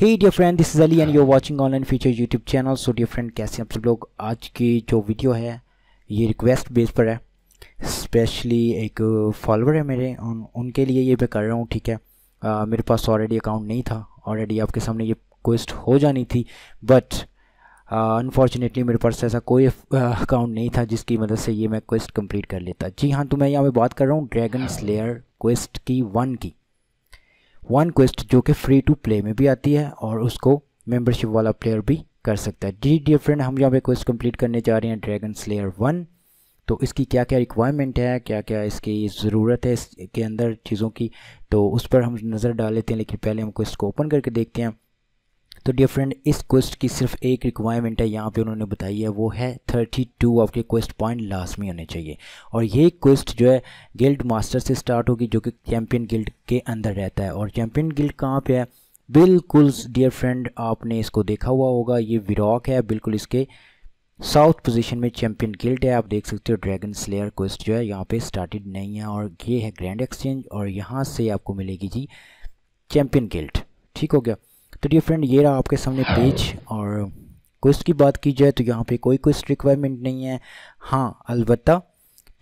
Hey dear friend this is Ali and you're watching online feature YouTube channel so dear friend कैसे आप सब लोग आज की जो वीडियो है ये रिक्वेस्ट बेस पर है स्पेशली एक फॉलोअर है मेरे उन, उनके लिए ये मैं कर रहा हूँ ठीक है आ, मेरे पास ऑलरेडी अकाउंट नहीं था ऑलरेडी आपके सामने ये क्वेस्ट हो जानी थी बट अनफॉर्चुनेटली मेरे पास ऐसा कोई अकाउंट नहीं था जिसकी मदद से ये मैं क्वेस्ट कंप्लीट कर लेता जी हाँ तो मैं यहाँ पे बात कर रहा हूँ ड्रैगन स्लेयर क्वेस्ट की वन की वन क्वेस्ट जो कि फ्री टू प्ले में भी आती है और उसको मेंबरशिप वाला प्लेयर भी कर सकता है जी डियर फ्रेंड हम यहाँ पे क्वेस्ट कंप्लीट करने जा रहे हैं ड्रैगन स्लेयर वन तो इसकी क्या क्या रिक्वायरमेंट है क्या क्या इसकी ज़रूरत है इसके अंदर चीज़ों की तो उस पर हम नज़र डाल लेते हैं लेकिन पहले हम को ओपन करके देखते हैं तो डियर फ्रेंड इस क्वेस्ट की सिर्फ एक रिक्वायरमेंट है यहाँ पे उन्होंने बताई है वो है थर्टी टू आपके क्वेस्ट पॉइंट लास्ट में होने चाहिए और ये क्वेस्ट जो है गिल्ड मास्टर से स्टार्ट होगी जो कि चैम्पियन गिल्ड के अंदर रहता है और चैम्पियन गिल्ड कहाँ पर है बिल्कुल डियर फ्रेंड आपने इसको देखा हुआ होगा ये विरॉक है बिल्कुल इसके साउथ पोजीशन में चैंपियन गिल्ड है आप देख सकते हो ड्रैगन स्लेयर क्वेस्ट जो है यहाँ पे स्टार्टेड नहीं है और ये है ग्रैंड एक्सचेंज और यहाँ से आपको मिलेगी जी चैंपियन गिल्ड ठीक हो गया तो डियर फ्रेंड ये रहा आपके सामने पेज और क्वेश्चन की बात की जाए तो यहाँ पे कोई क्वेश्चन रिक्वायरमेंट नहीं है हाँ अलबत्त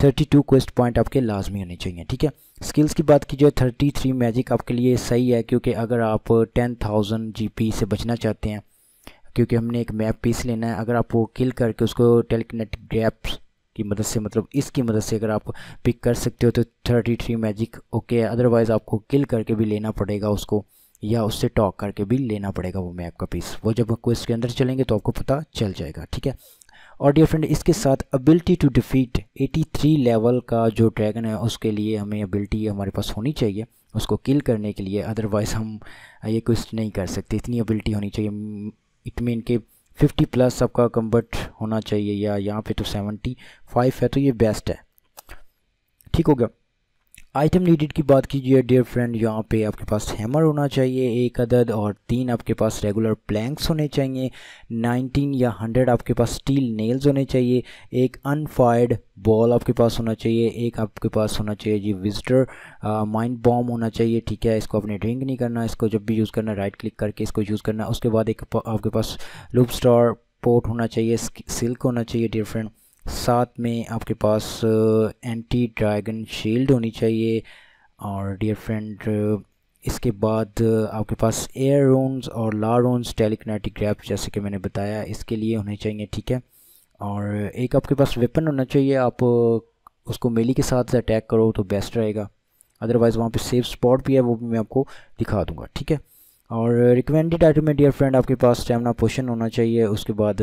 थर्टी टू क्वेस्ट पॉइंट आपके लाजमी होने चाहिए ठीक है स्किल्स की बात की जाए थर्टी थ्री मैजिक आपके लिए सही है क्योंकि अगर आप टेन थाउजेंड जी पी से बचना चाहते हैं क्योंकि हमने एक मैप पीस लेना है अगर आप वो किल करके उसको टेलीकनेटिक गैप्स की मदद से मतलब इसकी मदद से अगर आप पिक कर सकते हो तो थर्टी थ्री मैजिक ओके है अदरवाइज़ आपको किल करके भी लेना पड़ेगा उसको या उससे टॉक करके भी लेना पड़ेगा वो मैप का पीस वो जब आपको के अंदर चलेंगे तो आपको पता चल जाएगा ठीक है और डियर फ्रेंड इसके साथ एबिलिटी टू डिफीट 83 लेवल का जो ड्रैगन है उसके लिए हमें एबिलिटी हमारे पास होनी चाहिए उसको किल करने के लिए अदरवाइज़ हम ये क्विस्ट नहीं कर सकते इतनी एबिलिटी होनी चाहिए इट मीन के 50 प्लस आपका कम्बर्ट होना चाहिए या यहाँ पे तो 75 है तो ये बेस्ट है ठीक हो गया आइटम नीडेड की बात कीजिए डियर फ्रेंड यहाँ पे आपके पास हैमर होना चाहिए एक अदद और तीन आपके पास रेगुलर प्लैंक्स होने चाहिए 19 या 100 आपके पास स्टील नेल्स होने चाहिए एक अनफायर्ड बॉल आपके पास होना चाहिए एक आपके पास होना चाहिए जी विजिटर माइंड बॉम होना चाहिए ठीक है इसको अपने ड्रिंक नहीं करना इसको जब भी यूज़ करना राइट क्लिक करके इसको यूज़ करना उसके बाद एक आपके पास लुप स्टार पोर्ट होना चाहिए सिल्क होना चाहिए डियर फ्रेंड साथ में आपके पास एंटी ड्रैगन शील्ड होनी चाहिए और डियर फ्रेंड इसके बाद आपके पास एयर रोन्स और ला रोन्स टेलीकनेटिक ग्रैप जैसे कि मैंने बताया इसके लिए होने चाहिए ठीक है और एक आपके पास वेपन होना चाहिए आप उसको मेली के साथ अटैक करो तो बेस्ट रहेगा अदरवाइज़ वहाँ पे सेफ स्पॉट भी है वो भी मैं आपको दिखा दूँगा ठीक है और रिकमेंडेड आइटम में डियर फ्रेंड आपके पास स्टेमिना पोशन होना चाहिए उसके बाद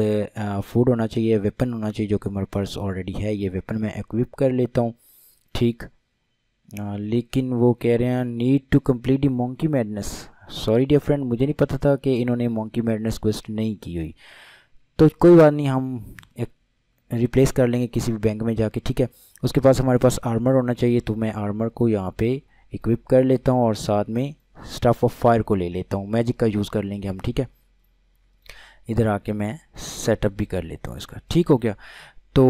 फूड होना चाहिए वेपन होना चाहिए जो कि मेरे पास ऑलरेडी है ये वेपन मैं एक्विप कर लेता हूँ ठीक लेकिन वो कह रहे हैं need to complete the monkey madness sorry dear friend मुझे नहीं पता था कि इन्होंने मोंकी मैडनेस क्वेस्ट नहीं की हुई तो कोई बात नहीं हम एक रिप्लेस कर लेंगे किसी भी बैंक में जाके ठीक है उसके पास हमारे पास आर्मर होना चाहिए तो मैं आर्मर को यहाँ पे इक्विप कर लेता हूँ और साथ में स्टफ ऑफ फायर को ले लेता हूँ मैजिक का यूज़ कर लेंगे हम ठीक है इधर आके मैं सेटअप भी कर लेता हूँ इसका ठीक हो गया तो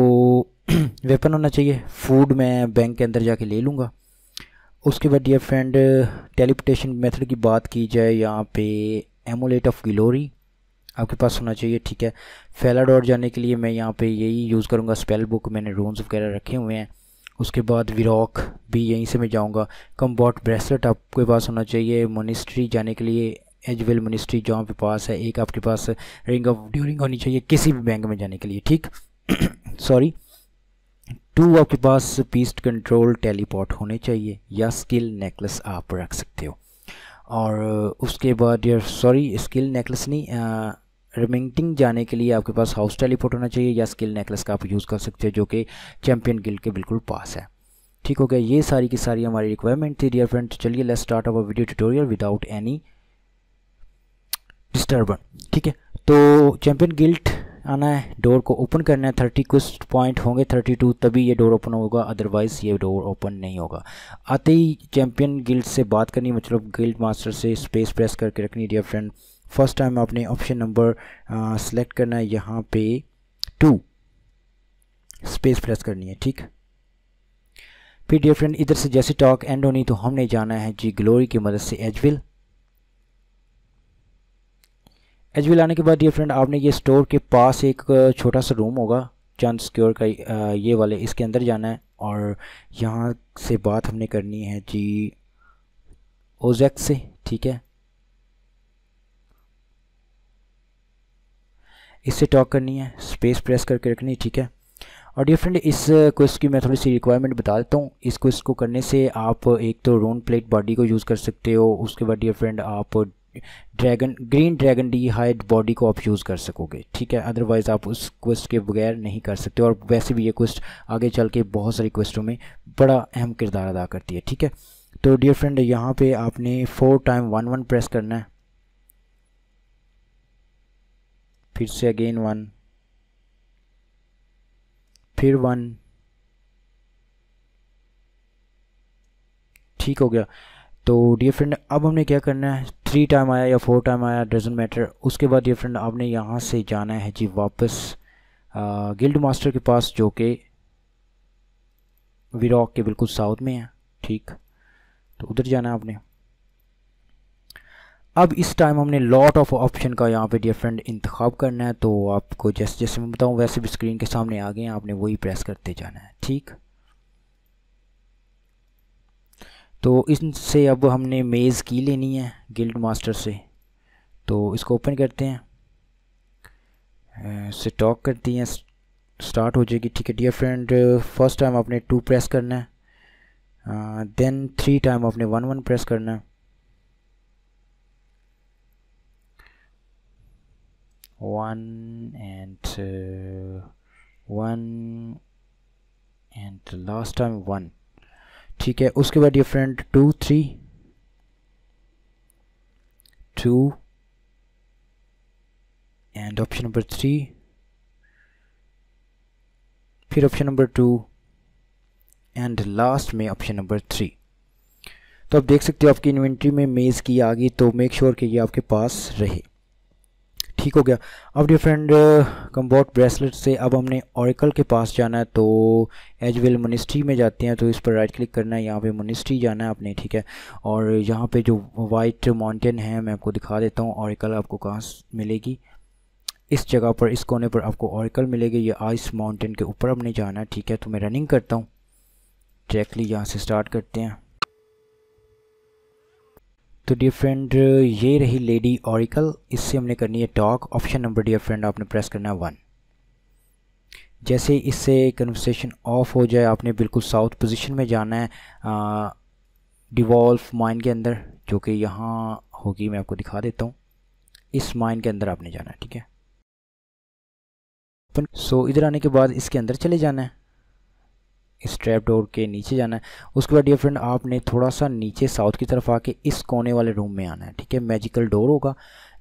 वेपन होना चाहिए फूड मैं बैंक के अंदर जाके ले लूँगा उसके बाद डियर फ्रेंड टेलीपोटेशन मेथड की बात की जाए यहाँ पे एमोलेट ऑफ ग्लोरी आपके पास होना चाहिए ठीक है फैला डॉट जाने के लिए मैं यहाँ पे यही यूज़ करूँगा स्पेल बुक मैंने रूम्स वगैरह रखे हुए हैं उसके बाद विरॉक भी यहीं से मैं जाऊँगा कम्बॉट ब्रेसलेट आपके पास होना चाहिए मोनिस्ट्री जाने के लिए एजवेल मिनिस्ट्री जो आपके पास है एक आपके पास रिंग ऑफ ड्यूरिंग होनी चाहिए किसी भी बैंक में जाने के लिए ठीक सॉरी टू आपके पास पीस्ट कंट्रोल टेलीपोर्ट होने चाहिए या स्किल नेकलेस आप रख सकते हो और उसके बाद यार सॉरी स्किल नेकलेस नहीं रिमिंगटिंग जाने के लिए आपके पास हाउस टेलीपोर्ट होना चाहिए या स्किल नेकलेस का आप यूज़ कर सकते हैं जो कि चैम्पियन गिल्ड के बिल्कुल पास है ठीक हो गया ये सारी की सारी हमारी रिक्वायरमेंट थी डियर फ्रेंड चलिए let's start our video tutorial without any disturbance ठीक है तो चैम्पियन गिल्ट आना है डोर को ओपन करना है थर्टी कुछ पॉइंट होंगे थर्टी टू तभी ये डोर ओपन होगा अदरवाइज़ ये डोर ओपन नहीं होगा आते ही चैम्पियन गिल्ड से बात करनी मतलब गिल्ड मास्टर से स्पेस प्रेस करके रखनी डियर फ्रेंड फर्स्ट टाइम आपने ऑप्शन नंबर सेलेक्ट करना है यहाँ पे टू स्पेस प्रेस करनी है ठीक फिर डियर फ्रेंड इधर से जैसे टॉक एंड होनी तो हमने जाना है जी ग्लोरी की मदद से एजविल एजविल आने के बाद डियर फ्रेंड आपने ये स्टोर के पास एक छोटा सा रूम होगा चांद स्क्योर का ये वाले इसके अंदर जाना है और यहाँ से बात हमने करनी है जी ओजैक से ठीक है इससे टॉक करनी है स्पेस प्रेस करके रखनी है ठीक है और डियर फ्रेंड इस क्वेस्ट uh, की मैं थोड़ी सी रिक्वायरमेंट बता देता हूँ इस क्वेश्चन को करने से आप एक तो रोन प्लेट बॉडी को यूज़ कर सकते हो उसके बाद डियर फ्रेंड आप dragon green dragon d hide body को आप यूज़ कर सकोगे ठीक है अदरवाइज़ आप उस क्वेस्ट के बगैर नहीं कर सकते और वैसे भी ये क्वेस्ट आगे चल के बहुत सारी क्वेस्टों में बड़ा अहम किरदार अदा करती है ठीक है तो डियर फ्रेंड यहाँ पे आपने four time one one press करना है फिर से अगेन वन फिर वन ठीक हो गया तो डियर फ्रेंड अब हमने क्या करना है थ्री टाइम आया या फोर टाइम आया डजेंट मैटर उसके बाद डियर फ्रेंड आपने यहाँ से जाना है जी वापस गिल्ड मास्टर के पास जो कि विराक के बिल्कुल साउथ में है ठीक तो उधर जाना है आपने अब इस टाइम हमने लॉट ऑफ ऑप्शन का यहाँ पे डियर फ्रेंड इंतखब करना है तो आपको जैसे जैसे मैं बताऊँ वैसे भी स्क्रीन के सामने आ गए हैं आपने वही प्रेस करते जाना है ठीक तो इनसे अब हमने मेज़ की लेनी है गिल्ड मास्टर से तो इसको ओपन करते हैं टॉक करती हैं स्टार्ट हो जाएगी ठीक है डियर फ्रेंड फर्स्ट टाइम आपने टू प्रेस करना है देन थ्री टाइम आपने वन वन प्रेस करना है one and uh, one and last time one ठीक है उसके बाद ये friend two three two and option number three फिर option number two and last में ऑप्शन नंबर थ्री तो आप देख सकते हो आपकी इन्वेंट्री में मेज़ की आ गई तो मेक श्योर sure कि ये आपके पास रहे ठीक हो गया अब डियर फ्रेंड कम्बोट ब्रेसलेट से अब हमने औरकल के पास जाना है तो एज वेल मनिस्ट्री में जाते हैं तो इस पर राइट क्लिक करना है यहाँ पे मनिस्ट्री जाना है आपने ठीक है और यहाँ पे जो वाइट माउंटेन है मैं आपको दिखा देता हूँ औरकल आपको कहाँ मिलेगी इस जगह पर इस कोने पर आपको औरकल मिलेगी ये आइस माउंटेन के ऊपर हमने जाना है ठीक है तो मैं रनिंग करता हूँ डायरेक्टली यहाँ से स्टार्ट करते हैं तो डियर फ्रेंड ये रही लेडी ऑरिकल इससे हमने करनी है talk option number dear friend आपने प्रेस करना है वन जैसे इससे कन्वर्सेशन ऑफ हो जाए आपने बिल्कुल साउथ पोजीशन में जाना है डिवॉल्व माइन के अंदर जो कि यहाँ होगी मैं आपको दिखा देता हूँ इस माइन के अंदर आपने जाना है ठीक है सो so, इधर आने के बाद इसके अंदर चले जाना है स्ट्रैप डोर के नीचे जाना है उसके बाद डियर फ्रेंड आपने थोड़ा सा नीचे साउथ की तरफ आके इस कोने वाले रूम में आना है ठीक है मैजिकल डोर होगा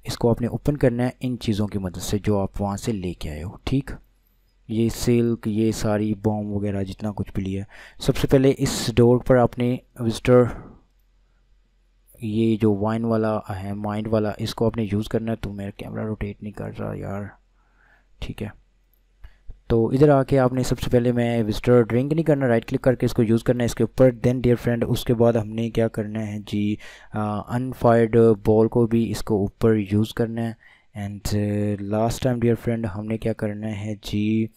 इसको आपने ओपन करना है इन चीज़ों की मदद से जो आप वहाँ से लेके आए हो ठीक ये सिल्क ये सारी बॉम वगैरह जितना कुछ भी लिया सबसे पहले इस डोर पर आपने विजिटर ये जो वाइन वाला है माइंड वाला इसको आपने यूज़ करना है तो मेरा कैमरा रोटेट नहीं कर रहा यार ठीक है तो इधर आके आपने सबसे पहले मैं विजिटर ड्रिंक नहीं करना राइट क्लिक करके इसको यूज़ करना है इसके ऊपर देन डियर फ्रेंड उसके बाद हमने क्या करना है जी अनफायर्ड बॉल को भी इसको ऊपर यूज़ करना है and last time dear friend हमने क्या करना है जी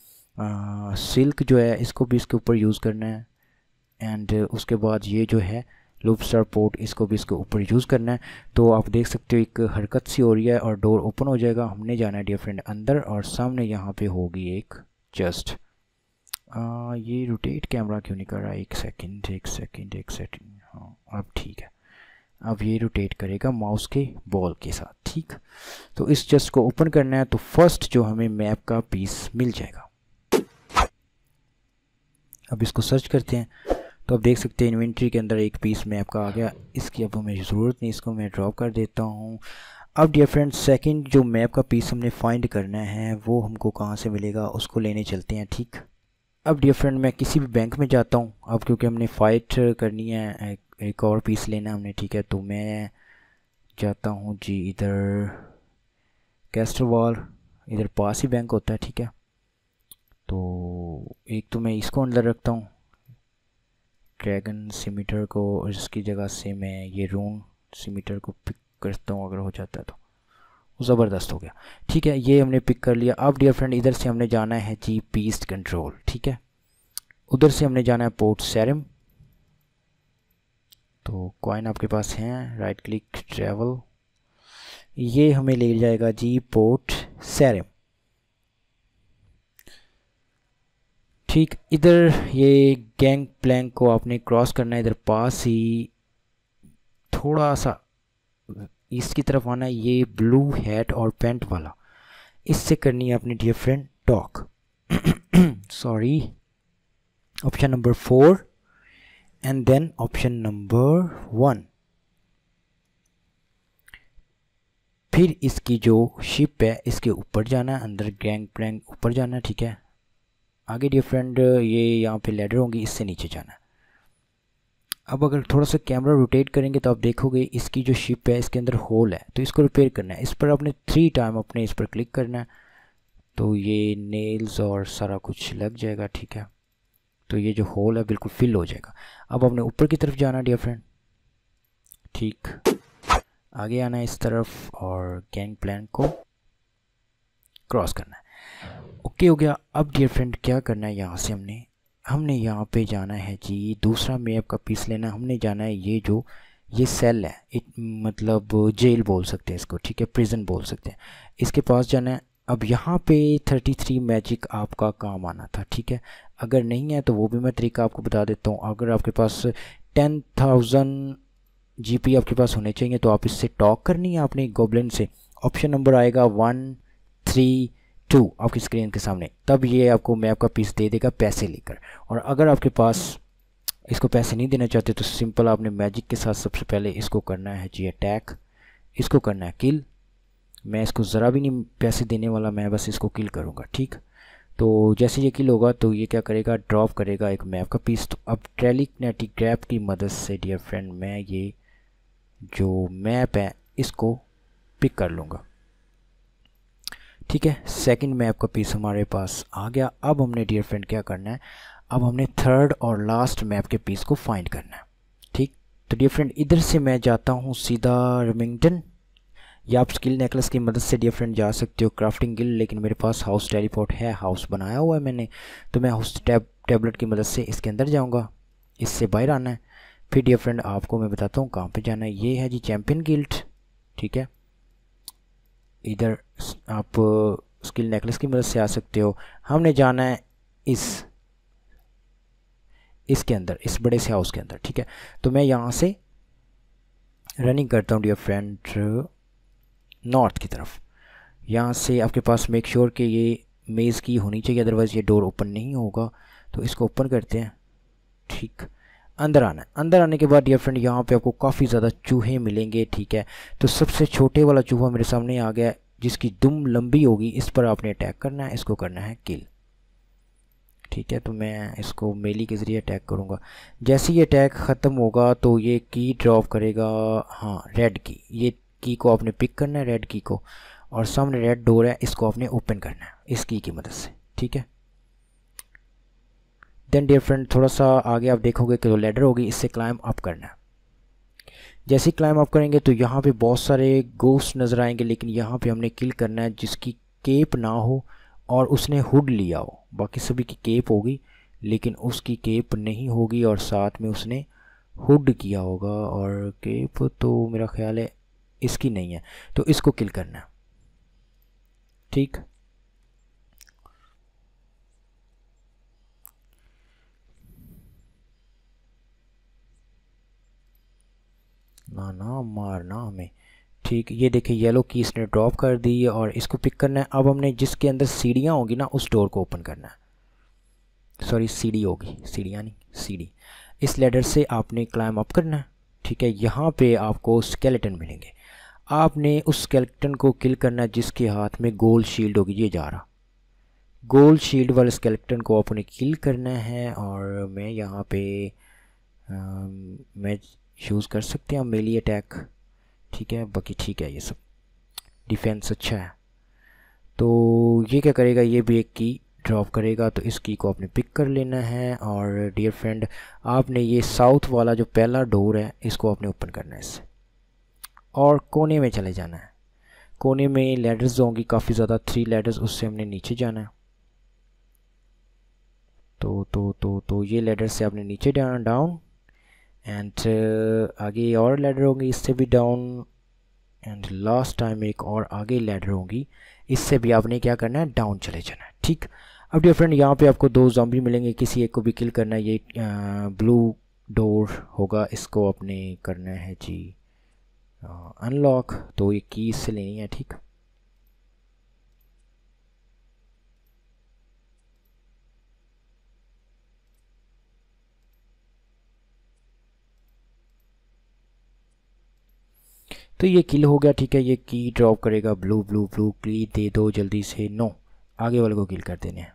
सिल्क जो है इसको भी इसके ऊपर यूज़ करना है एंड uh, उसके बाद ये जो है लूप स्टार पोर्ट इसको भी इसके ऊपर यूज़ करना है तो आप देख सकते हो एक हरकत सी हो रही है और डोर ओपन हो जाएगा हमने जाना है डियर फ्रेंड अंदर और सामने यहाँ पे होगी एक जस्ट uh, ये रोटेट कैमरा क्यों नहीं कर रहा एक सेकंड एक सेकंड एक सेकंड हाँ अब ठीक है अब ये रोटेट करेगा माउस के बॉल के साथ ठीक तो इस जस्ट को ओपन करना है तो फर्स्ट जो हमें मैप का पीस मिल जाएगा अब इसको सर्च करते हैं तो आप देख सकते हैं इन्वेंट्री के अंदर एक पीस मैप का आ गया इसकी अब हमें ज़रूरत नहीं इसको मैं ड्रॉप कर देता हूँ अब डियर फ्रेंड सेकेंड जो मैप का पीस हमने फाइंड करना है वो हमको कहाँ से मिलेगा उसको लेने चलते हैं ठीक अब डियर फ्रेंड मैं किसी भी बैंक में जाता हूँ अब क्योंकि हमने फ़ाइट करनी है एक और पीस लेना है हमने ठीक है तो मैं जाता हूँ जी इधर कैस्टरवाल इधर पास ही बैंक होता है ठीक है तो एक तो मैं इसको अंदर रखता हूँ ड्रैगन सीमीटर को इसकी जगह से मैं ये रून सीमीटर को पिक करता हूँ अगर हो जाता है तो ज़बरदस्त हो गया ठीक है ये हमने पिक कर लिया अब डियर फ्रेंड इधर से हमने जाना है जी पीस्ट कंट्रोल ठीक है उधर से हमने जाना है पोर्ट सैरम तो कॉइन आपके पास हैं राइट क्लिक ट्रैवल ये हमें ले जाएगा जी पोर्ट सैरम ठीक इधर ये गैंग प्लैंक को आपने क्रॉस करना है इधर पास ही थोड़ा सा ईस्ट की तरफ आना है ये ब्लू हैट और पेंट वाला इससे करनी है अपनी dear friend talk sorry option number four and then option number one फिर इसकी जो शिप है इसके ऊपर जाना है अंदर गैंग प्लैंग ऊपर जाना है ठीक है आगे डियर फ्रेंड ये यहाँ पे लेडर होंगी इससे नीचे जाना है अब अगर थोड़ा सा कैमरा रोटेट करेंगे तो आप देखोगे इसकी जो शिप है इसके अंदर होल है तो इसको रिपेयर करना है इस पर आपने थ्री टाइम अपने इस पर क्लिक करना है तो ये नेल्स और सारा कुछ लग जाएगा ठीक है तो ये जो होल है बिल्कुल फिल हो जाएगा अब आपने ऊपर की तरफ जाना डियर फ्रेंड ठीक आगे आना है इस तरफ और गैंग प्लान को क्रॉस करना है ओके हो गया अब डियर फ्रेंड क्या करना है यहाँ से हमने हमने यहाँ पे जाना है जी दूसरा मेप का पीस लेना हमने जाना है ये जो ये सेल है इत, मतलब जेल बोल सकते हैं इसको ठीक है प्रिजन बोल सकते हैं इसके पास जाना है अब यहाँ पे 33 मैजिक आपका काम आना था ठीक है अगर नहीं है तो वो भी मैं तरीका आपको बता देता हूँ अगर आपके पास 10,000 पी आपके पास होने चाहिए तो आप इससे टॉक करनी है आपने गोबलिन से ऑप्शन नंबर आएगा वन थ्री टू आपकी स्क्रीन के सामने तब ये आपको मैप का पीस दे देगा पैसे लेकर और अगर आपके पास इसको पैसे नहीं देना चाहते तो सिंपल आपने मैजिक के साथ सबसे पहले इसको करना है जी अटैक इसको करना है किल मैं इसको ज़रा भी नहीं पैसे देने वाला मैं बस इसको किल करूँगा ठीक तो जैसे ये किल होगा तो ये क्या करेगा ड्रॉप करेगा एक मैप का पीस तो अब ग्रैप की मदद से डियर फ्रेंड मैं ये जो मैप है इसको पिक कर लूँगा ठीक है सेकंड मैप का पीस हमारे पास आ गया अब हमने डियर फ्रेंड क्या करना है अब हमने थर्ड और लास्ट मैप के पीस को फाइंड करना है ठीक तो डियर फ्रेंड इधर से मैं जाता हूँ सीधा रिमिंगटन या आप स्किल नेकलेस की मदद से डियर फ्रेंड जा सकते हो क्राफ्टिंग गिल लेकिन मेरे पास हाउस टेलीपोर्ट है हाउस बनाया हुआ है मैंने तो मैं हाउस टैब टेबलेट की मदद से इसके अंदर जाऊँगा इससे बाहर आना है फिर डियर फ्रेंड आपको मैं बताता हूँ कहाँ पर जाना है ये है जी चैम्पियन गिल्ट ठीक है इधर आप स्किल नेकलेस की मदद से आ सकते हो हमने जाना है इस इसके अंदर इस बड़े से हाउस के अंदर ठीक है तो मैं यहाँ से रनिंग करता हूँ डियर फ्रेंड नॉर्थ की तरफ यहाँ से आपके पास मेक श्योर sure कि ये मेज़ की होनी चाहिए अदरवाइज़ ये डोर ओपन नहीं होगा तो इसको ओपन करते हैं ठीक अंदर आना है अंदर आने के बाद डियर फ्रेंड यहाँ पे आपको काफ़ी ज़्यादा चूहे मिलेंगे ठीक है तो सबसे छोटे वाला चूहा मेरे सामने आ गया जिसकी दुम लंबी होगी इस पर आपने अटैक करना है इसको करना है किल ठीक है तो मैं इसको मेली के ज़रिए अटैक करूँगा जैसे ही अटैक ख़त्म होगा तो ये की ड्रॉप करेगा हाँ रेड की ये की को आपने पिक करना है रेड की को और सामने रेड डोर है इसको आपने ओपन करना है इस की की मदद से ठीक है देन डियर फ्रेंड थोड़ा सा आगे आप देखोगे कि जो लेडर होगी इससे क्लाइम अप करना है जैसे ही क्लाइम अप करेंगे तो यहाँ पे बहुत सारे गोस्ट नज़र आएंगे लेकिन यहाँ पे हमने किल करना है जिसकी केप ना हो और उसने हुड लिया हो बाकी सभी की केप होगी लेकिन उसकी केप नहीं होगी और साथ में उसने हुड किया होगा और केप तो मेरा ख्याल है इसकी नहीं है तो इसको किल करना है ठीक ना ना मारना हमें ठीक ये देखिए येलो की इसने ड्रॉप कर दी है और इसको पिक करना है अब हमने जिसके अंदर सीढ़ियाँ होगी ना उस डोर को ओपन करना है सॉरी सीढ़ी होगी सीढ़ियाँ नहीं सीढ़ी इस लेडर से आपने क्लाइम अप करना है ठीक है यहाँ पे आपको स्केलेटन मिलेंगे आपने उस स्केलेटन को किल करना है जिसके हाथ में गोल्ड शील्ड होगी ये जा रहा गोल्ड शील्ड वाले स्केलेटन को आपने किल करना है और मैं यहाँ पे आ, मैं यूज़ कर सकते हैं मेली अटैक ठीक है बाकी ठीक है ये सब डिफेंस अच्छा है तो ये क्या करेगा ये भी एक की ड्रॉप करेगा तो इस की को आपने पिक कर लेना है और डियर फ्रेंड आपने ये साउथ वाला जो पहला डोर है इसको आपने ओपन करना है इससे और कोने में चले जाना है कोने में लेडर्स होंगी काफ़ी ज़्यादा थ्री लेडर्स उससे हमने नीचे जाना है तो तो तो तो ये लेडर से आपने नीचे जाना डाउन एंड uh, आगे और लैडर होंगी इससे भी डाउन एंड लास्ट टाइम एक और आगे लैडर होंगी इससे भी आपने क्या करना है डाउन चले जाना है ठीक अब डियर फ्रेंड यहाँ पे आपको दो जॉम्बी मिलेंगे किसी एक को भी किल करना है ये ब्लू uh, डोर होगा इसको आपने करना है जी अनलॉक uh, तो ये की इससे लेनी है ठीक तो ये किल हो गया ठीक है ये की ड्रॉप करेगा ब्लू ब्लू ब्लू की दे दो जल्दी से नो आगे वाले को किल कर देने हैं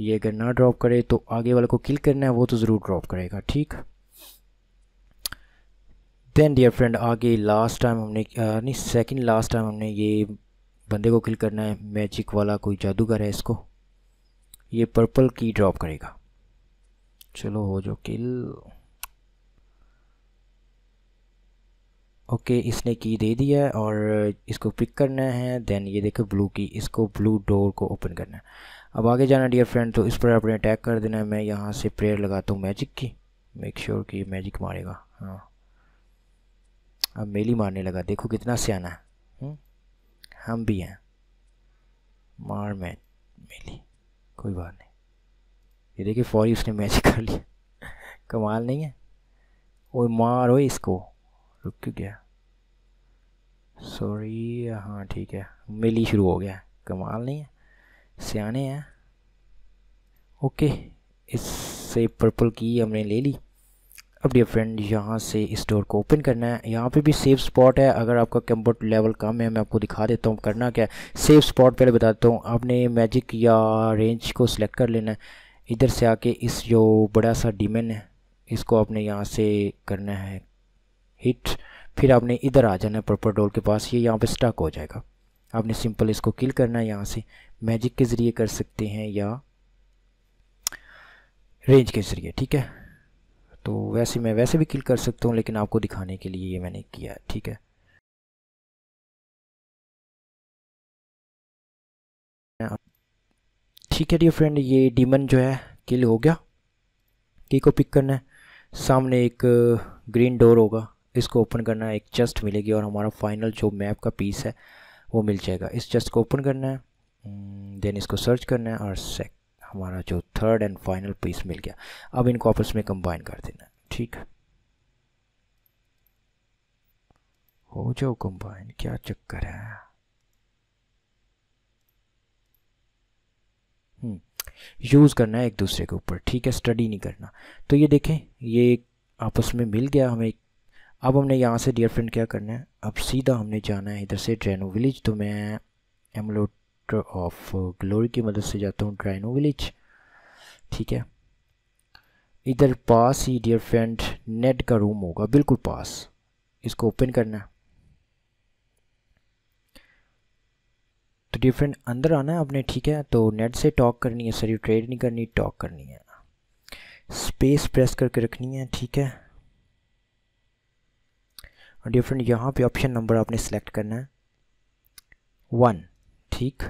ये अगर ना ड्रॉप करे तो आगे वाले को किल करना है वो तो ज़रूर ड्रॉप करेगा ठीक देन डियर फ्रेंड आगे लास्ट टाइम हमने नहीं सेकंड लास्ट टाइम हमने ये बंदे को किल करना है मैजिक वाला कोई जादूगर है इसको ये पर्पल की ड्रॉप करेगा चलो हो जो किल ओके इसने की दे दिया है और इसको पिक करना है देन ये देखो ब्लू की इसको ब्लू डोर को ओपन करना है अब आगे जाना डियर फ्रेंड तो इस पर आपने अटैक कर देना है मैं यहाँ से प्रेयर लगाता हूँ मैजिक की मेक श्योर sure कि मैजिक मारेगा हाँ अब मेली मारने लगा देखो कितना सियाना है हुँ? हम्म। हम भी हैं मार मै मेली कोई बात नहीं ये देखिए फौरी उसने मैजिक कर लिया कमाल नहीं है वो मार हो इसको रुक गया सॉरी हाँ ठीक है मिली शुरू हो गया कमाल नहीं है सियाने हैं ओके इससे पर्पल की हमने ले ली अब डियर फ्रेंड यहाँ से इस डोर को ओपन करना है यहाँ पे भी सेफ स्पॉट है अगर आपका कम्फर्ट लेवल कम है मैं आपको दिखा देता हूँ करना क्या है सेफ स्पॉट पहले बताता हूँ आपने मैजिक या रेंज को सिलेक्ट कर लेना है इधर से आके इस जो बड़ा सा डीमन है इसको आपने यहाँ से करना है हिट फिर आपने इधर आ जाना है प्रॉपर डोल के पास ये यहाँ पे स्टक हो जाएगा आपने सिंपल इसको किल करना है यहाँ से मैजिक के ज़रिए कर सकते हैं या रेंज के ज़रिए ठीक है तो वैसे मैं वैसे भी किल कर सकता हूँ लेकिन आपको दिखाने के लिए ये मैंने किया है ठीक है ठीक है डियर फ्रेंड ये डीमन जो है किल हो गया की को पिक करना है सामने एक ग्रीन uh, डोर होगा इसको ओपन करना है एक चेस्ट मिलेगी और हमारा फाइनल जो मैप का पीस है वो मिल जाएगा इस चेस्ट को ओपन करना है हम्म, देन इसको सर्च करना है और सेक हमारा जो थर्ड एंड फाइनल पीस मिल गया अब इनको आपस में कंबाइन कर देना है ठीक हो जाओ कंबाइन क्या चक्कर है हम्म, यूज़ करना है एक दूसरे के ऊपर ठीक है स्टडी नहीं करना तो ये देखें ये आपस में मिल गया हमें एक अब हमने यहाँ से डियर फ्रेंड क्या करना है अब सीधा हमने जाना है इधर से ड्रैनो विलेज तो मैं एमलोट ऑफ ग्लोरी की मदद से जाता हूँ ड्रैनो विलेज ठीक है इधर पास ही डियर फ्रेंड नेट का रूम होगा बिल्कुल पास इसको ओपन करना है तो डियर फ्रेंड अंदर आना है आपने ठीक है तो नेट से टॉक करनी है सर ट्रेड नहीं करनी टॉक करनी है स्पेस प्रेस करके रखनी है ठीक है और डियर फ्रेंड यहाँ पे ऑप्शन नंबर आपने सेलेक्ट करना है वन ठीक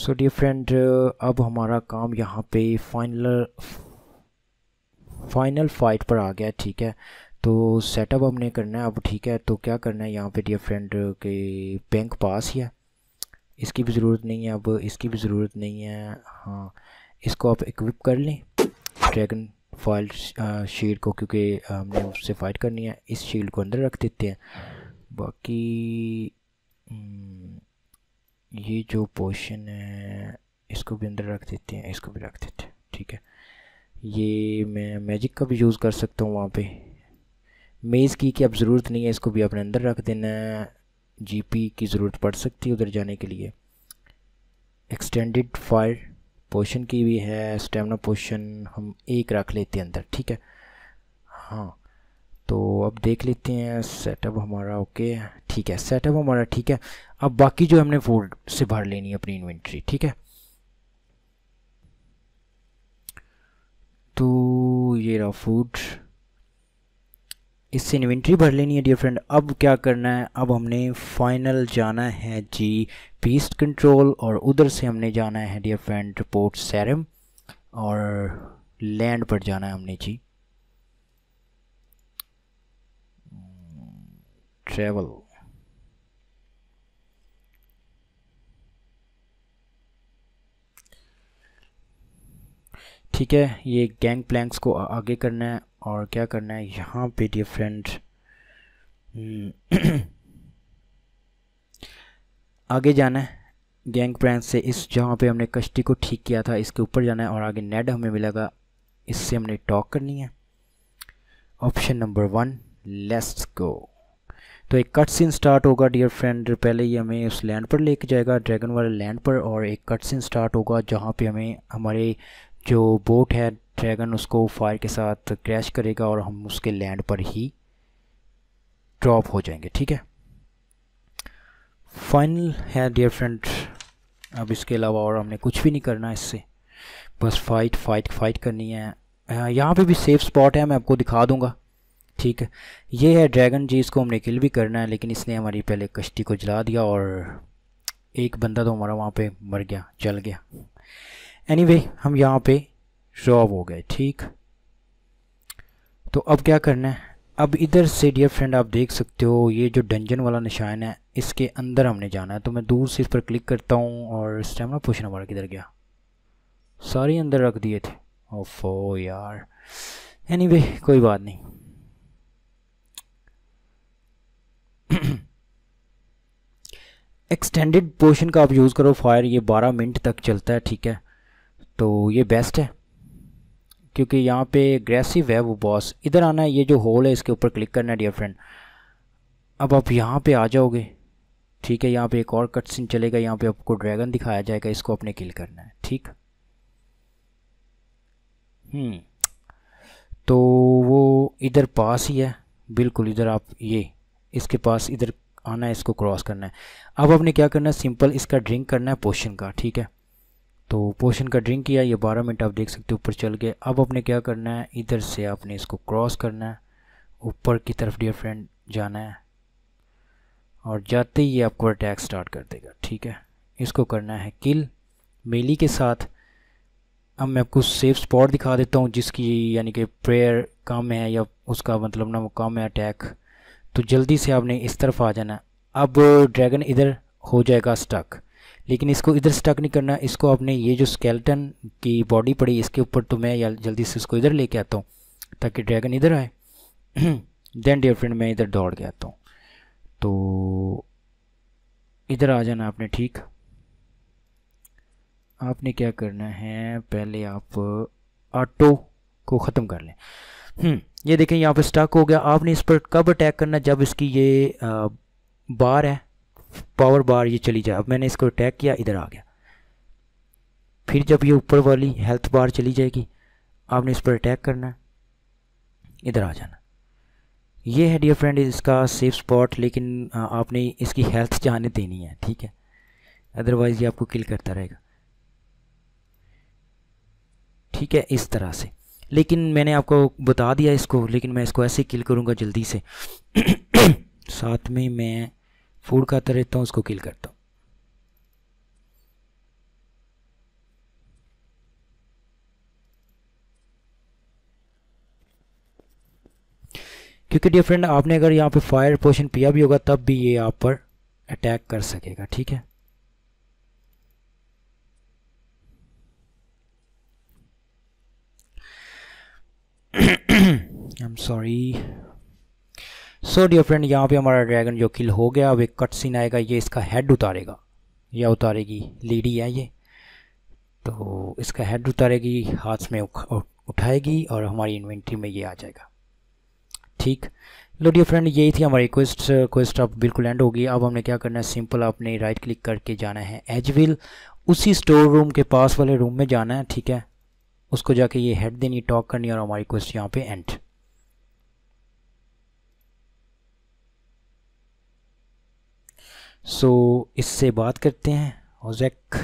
सो डियर फ्रेंड अब हमारा काम यहाँ पे फाइनल फाइनल फाइट पर आ गया ठीक है तो सेटअप हमने करना है अब ठीक है तो क्या करना है यहाँ पे डियर फ्रेंड के बैंक पास ही है इसकी भी ज़रूरत नहीं है अब इसकी भी ज़रूरत नहीं है हाँ इसको आप इक्विप कर लें ड्रैगन फॉल शील्ड को क्योंकि हमने उससे फाइट करनी है इस शील्ड को अंदर रख देते हैं बाकी हम्म, ये जो पोशन है इसको भी अंदर रख देते हैं इसको भी रख देते हैं ठीक है ये मैं मैजिक का भी यूज़ कर सकता हूँ वहाँ पे मेज़ की की अब ज़रूरत नहीं है इसको भी अपने अंदर रख देना है जीपी की ज़रूरत पड़ सकती है उधर जाने के लिए एक्सटेंडेड फायर पोशन की भी है स्टेमिना पोशन हम एक रख लेते हैं अंदर ठीक है हाँ तो अब देख लेते हैं सेटअप हमारा ओके ठीक है सेटअप हमारा ठीक है अब बाकी जो हमने फूड से भर लेनी है अपनी इन्वेंट्री ठीक है तो ये रहा फूड इससे इन्वेंट्री भर लेनी है डियर फ्रेंड अब क्या करना है अब हमने फाइनल जाना है जी पीस्ट कंट्रोल और उधर से हमने जाना है डियर फ्रेंड रिपोर्ट सैरम और लैंड पर जाना है हमने जी ट्रेवल ठीक है ये गैंग प्लैंक्स को आगे करना है और क्या करना है यहाँ पे डिफरेंट हम्म। आगे जाना है गैंग प्रैंक से इस जहाँ पे हमने कश्ती को ठीक किया था इसके ऊपर जाना है और आगे नेड हमें मिलेगा इससे हमने टॉक करनी है option number one let's go तो एक कट सीन स्टार्ट होगा डियर फ्रेंड पहले ही हमें उस लैंड पर लेके जाएगा ड्रैगन वाले लैंड पर और एक कट सीन स्टार्ट होगा जहाँ पे हमें हमारे जो बोट है ड्रैगन उसको फायर के साथ क्रैश करेगा और हम उसके लैंड पर ही ड्रॉप हो जाएंगे ठीक है फाइनल है डियर फ्रेंड अब इसके अलावा और हमने कुछ भी नहीं करना इससे बस फाइट फाइट फाइट करनी है यहाँ पे भी सेफ स्पॉट है मैं आपको दिखा दूंगा ठीक है ये है ड्रैगन जी इसको हमने किल भी करना है लेकिन इसने हमारी पहले कश्ती को जला दिया और एक बंदा तो हमारा वहाँ पे मर गया जल गया एनीवे anyway, हम यहाँ पे सॉल्व हो गए ठीक तो अब क्या करना है अब इधर से डियर फ्रेंड आप देख सकते हो ये जो डंजन वाला निशान है इसके अंदर हमने जाना है तो मैं दूर से इस पर क्लिक करता हूँ और स्टेमिना पोशन हमारा किधर गया सारे अंदर रख दिए थे ओफो यार एनी anyway, कोई बात नहीं एक्सटेंडेड पोशन का आप यूज़ करो फायर ये 12 मिनट तक चलता है ठीक है तो ये बेस्ट है क्योंकि यहाँ पे एग्रेसिव है वो बॉस इधर आना है ये जो होल है इसके ऊपर क्लिक करना है डियर फ्रेंड अब आप यहाँ पे आ जाओगे ठीक है यहाँ पे एक और कट सीन चलेगा यहाँ पे आपको ड्रैगन दिखाया जाएगा इसको आपने किल करना है ठीक हम्म. तो वो इधर पास ही है बिल्कुल इधर आप ये इसके पास इधर आना है इसको क्रॉस करना है अब आपने क्या करना है सिंपल इसका ड्रिंक करना है पोशन का ठीक है तो पोशन का ड्रिंक किया ये बारह मिनट आप देख सकते हो ऊपर चल गए अब आपने क्या करना है इधर से आपने इसको क्रॉस करना है ऊपर की तरफ डियर फ्रेंड जाना है और जाते ही ये आपको अटैक स्टार्ट कर देगा ठीक है इसको करना है किल मेली के साथ अब मैं आपको सेफ स्पॉट दिखा देता हूँ जिसकी यानी कि प्रेयर कम है या उसका मतलब ना कम है अटैक तो जल्दी से आपने इस तरफ आ जाना अब ड्रैगन इधर हो जाएगा स्टक लेकिन इसको इधर स्टक नहीं करना इसको आपने ये जो स्केल्टन की बॉडी पड़ी इसके ऊपर तो मैं जल्दी से इसको इधर लेके आता हूँ ताकि ड्रैगन इधर आए देन डियर फ्रेंड मैं इधर दौड़ के आता हूँ तो इधर आ जाना आपने ठीक आपने क्या करना है पहले आप ऑटो को ख़त्म कर लें हम्म, ये देखें यहाँ पे स्टक हो गया आपने इस पर कब अटैक करना जब इसकी ये आ, बार है पावर बार ये चली जाए अब मैंने इसको अटैक किया इधर आ गया फिर जब ये ऊपर वाली हेल्थ बार चली जाएगी आपने इस पर अटैक करना है इधर आ जाना ये है डियर फ्रेंड इसका सेफ स्पॉट लेकिन आपने इसकी हेल्थ जाने देनी है ठीक है अदरवाइज़ ये आपको किल करता रहेगा ठीक है इस तरह से लेकिन मैंने आपको बता दिया इसको लेकिन मैं इसको ऐसे किल करूँगा जल्दी से साथ में मैं फूड खाता रहता हूँ उसको किल करता हूँ क्योंकि डियर फ्रेंड आपने अगर यहाँ पे फायर पोशन पिया भी होगा तब भी ये आप पर अटैक कर सकेगा ठीक है I'm sorry. So dear friend यहाँ पे हमारा ड्रैगन जो किल हो गया अब एक कट सीन आएगा ये इसका हेड उतारेगा या उतारेगी लेडी है ये तो इसका हेड उतारेगी हाथ में उठाएगी और हमारी इन्वेंट्री में ये आ जाएगा ठीक लो डियर फ्रेंड यही थी हमारी क्वेस्ट क्वेस्ट अब बिल्कुल एंड होगी अब हमने क्या करना है सिंपल आपने राइट क्लिक करके जाना है विल उसी स्टोर रूम के पास वाले रूम में जाना है ठीक है उसको जाके ये हेड देनी टॉक करनी और हमारी क्वेस्ट यहाँ पे एंड सो so, इससे बात करते हैं जैक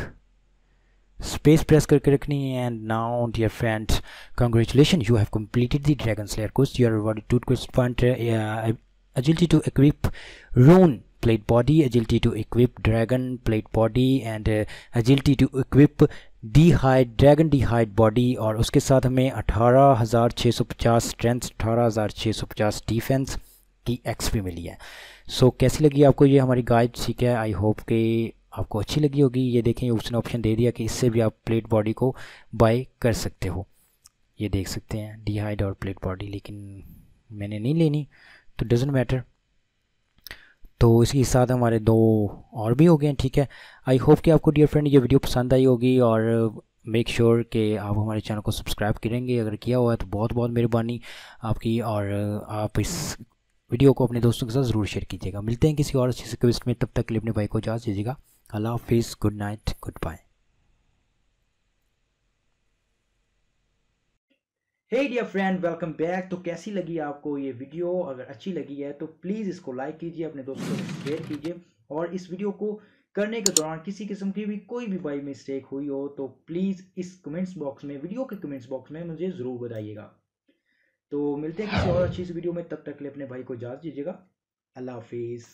स्पेस प्रेस करके रखनी है and now dear friend congratulation you have completed the dragon slayer quest you are two quest point agility to equip rune plate body agility to equip dragon plate body and agility to equip d hide dragon d hide body और उसके साथ हमें अठारह हज़ार छः सौ पचास strength अठारह हज़ार छः सौ पचास डिफेंस की एक्स भी मिली है सो so, कैसी लगी आपको ये हमारी गाइड ठीक है आई होप कि आपको अच्छी लगी होगी ये देखें उसने ऑप्शन दे दिया कि इससे भी आप प्लेट बॉडी को बाय कर सकते हो ये देख सकते हैं हाइड और प्लेट बॉडी लेकिन मैंने नहीं लेनी तो डजेंट मैटर तो इसके साथ हमारे दो और भी हो गए हैं ठीक है आई होप कि आपको डियर फ्रेंड ये वीडियो पसंद आई होगी और मेक श्योर sure कि आप हमारे चैनल को सब्सक्राइब करेंगे अगर किया हुआ है तो बहुत बहुत मेहरबानी आपकी और आप इस वीडियो को अपने दोस्तों के साथ ज़रूर शेयर कीजिएगा मिलते हैं किसी और अच्छी से क्विस्ट में तब तक लिए अपने भाई को जाँच दीजिएगा अल्लाह हाफिज़ good night good bye hey dear friend welcome back तो कैसी लगी आपको ये वीडियो अगर अच्छी लगी है तो प्लीज़ इसको लाइक कीजिए अपने दोस्तों को शेयर कीजिए और इस वीडियो को करने के दौरान किसी किस्म की भी कोई भी बाई मिस्टेक हुई हो तो प्लीज़ इस कमेंट्स बॉक्स में वीडियो के कमेंट्स बॉक्स में मुझे ज़रूर बताइएगा तो मिलते हैं किसी और अच्छी वीडियो में तब तक के लिए अपने भाई को इजाज़ दीजिएगा अल्लाह हाफिज़